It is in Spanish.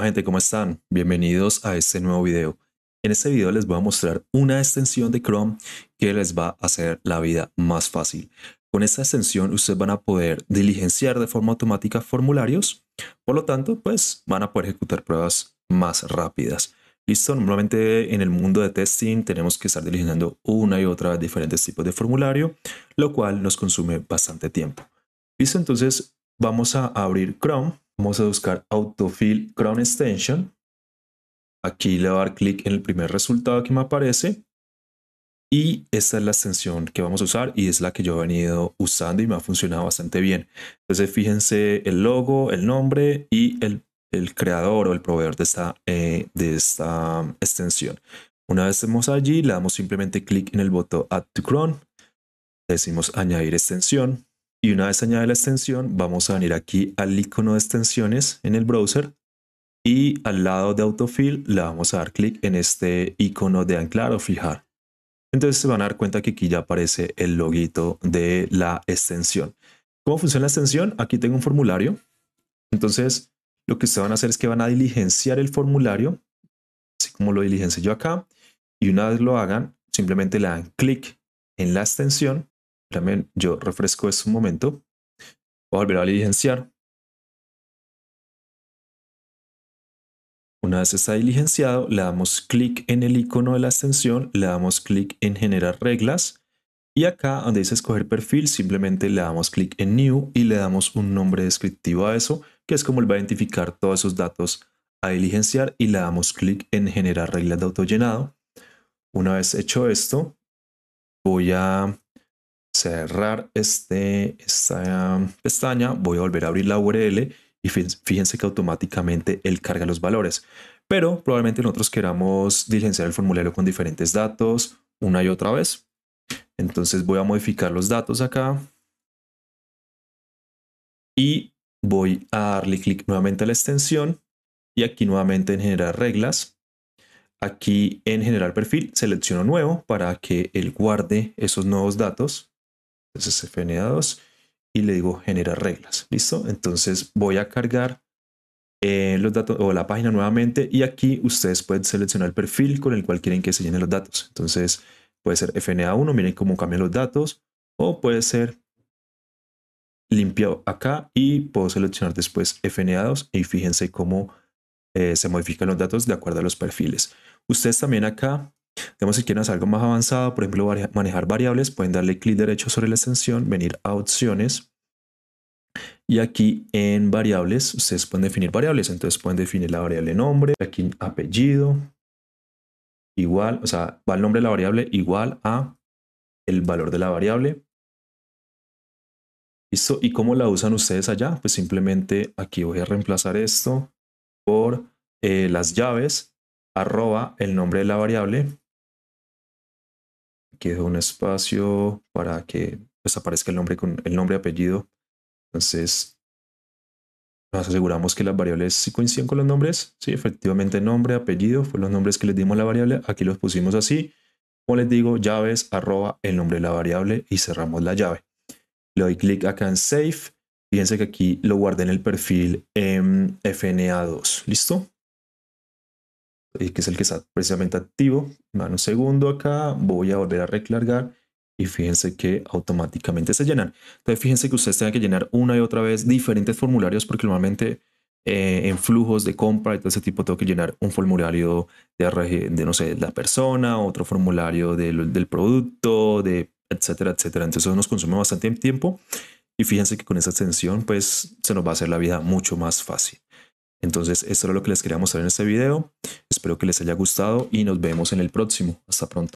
gente? ¿Cómo están? Bienvenidos a este nuevo video. En este video les voy a mostrar una extensión de Chrome que les va a hacer la vida más fácil. Con esta extensión ustedes van a poder diligenciar de forma automática formularios, por lo tanto, pues van a poder ejecutar pruebas más rápidas. Listo, normalmente en el mundo de testing tenemos que estar diligenciando una y otra vez diferentes tipos de formulario, lo cual nos consume bastante tiempo. Listo, entonces vamos a abrir Chrome Vamos a buscar Autofill Crown Extension. Aquí le voy a dar clic en el primer resultado que me aparece. Y esta es la extensión que vamos a usar y es la que yo he venido usando y me ha funcionado bastante bien. Entonces fíjense el logo, el nombre y el, el creador o el proveedor de esta, eh, de esta extensión. Una vez estemos allí, le damos simplemente clic en el botón Add to Le Decimos añadir extensión. Y una vez añade la extensión, vamos a venir aquí al icono de extensiones en el browser y al lado de autofill le vamos a dar clic en este icono de anclar o fijar. Entonces se van a dar cuenta que aquí ya aparece el loguito de la extensión. ¿Cómo funciona la extensión? Aquí tengo un formulario. Entonces lo que ustedes van a hacer es que van a diligenciar el formulario, así como lo diligencié yo acá. Y una vez lo hagan, simplemente le dan clic en la extensión también yo refresco eso este un momento. Voy a volver a diligenciar. Una vez está diligenciado, le damos clic en el icono de la extensión, le damos clic en generar reglas y acá donde dice escoger perfil simplemente le damos clic en new y le damos un nombre descriptivo a eso que es como él va a identificar todos esos datos a diligenciar y le damos clic en generar reglas de autollenado. Una vez hecho esto, voy a cerrar este, esta pestaña, voy a volver a abrir la URL y fíjense que automáticamente él carga los valores. Pero probablemente nosotros queramos diligenciar el formulario con diferentes datos una y otra vez. Entonces voy a modificar los datos acá. Y voy a darle clic nuevamente a la extensión. Y aquí nuevamente en generar reglas. Aquí en generar perfil selecciono nuevo para que él guarde esos nuevos datos. Entonces FNA2 y le digo generar reglas. ¿Listo? Entonces voy a cargar eh, los datos o la página nuevamente y aquí ustedes pueden seleccionar el perfil con el cual quieren que se llenen los datos. Entonces puede ser FNA1, miren cómo cambian los datos o puede ser limpiado acá y puedo seleccionar después FNA2 y fíjense cómo eh, se modifican los datos de acuerdo a los perfiles. Ustedes también acá tenemos si quieren hacer algo más avanzado, por ejemplo, manejar variables, pueden darle clic derecho sobre la extensión, venir a opciones. Y aquí en variables, ustedes pueden definir variables. Entonces pueden definir la variable nombre, aquí apellido, igual, o sea, va el nombre de la variable igual a el valor de la variable. ¿Listo? ¿Y cómo la usan ustedes allá? Pues simplemente aquí voy a reemplazar esto por eh, las llaves, arroba el nombre de la variable quedó un espacio para que desaparezca pues, aparezca el nombre con el nombre y apellido. Entonces, nos aseguramos que las variables sí coinciden con los nombres. Sí, efectivamente, nombre, apellido, fue los nombres que les dimos a la variable. Aquí los pusimos así. Como les digo, llaves, arroba, el nombre de la variable y cerramos la llave. Le doy clic acá en Save. Fíjense que aquí lo guardé en el perfil en em, FNA2. ¿Listo? Eh, que es el que está precisamente activo. Me segundo acá, voy a volver a recargar y fíjense que automáticamente se llenan. Entonces fíjense que ustedes tengan que llenar una y otra vez diferentes formularios porque normalmente eh, en flujos de compra y todo ese tipo tengo que llenar un formulario de, de no sé, la persona, otro formulario del producto, de etcétera, etcétera. Entonces eso nos consume bastante tiempo y fíjense que con esa extensión pues se nos va a hacer la vida mucho más fácil. Entonces, eso era lo que les quería mostrar en este video. Espero que les haya gustado y nos vemos en el próximo. Hasta pronto.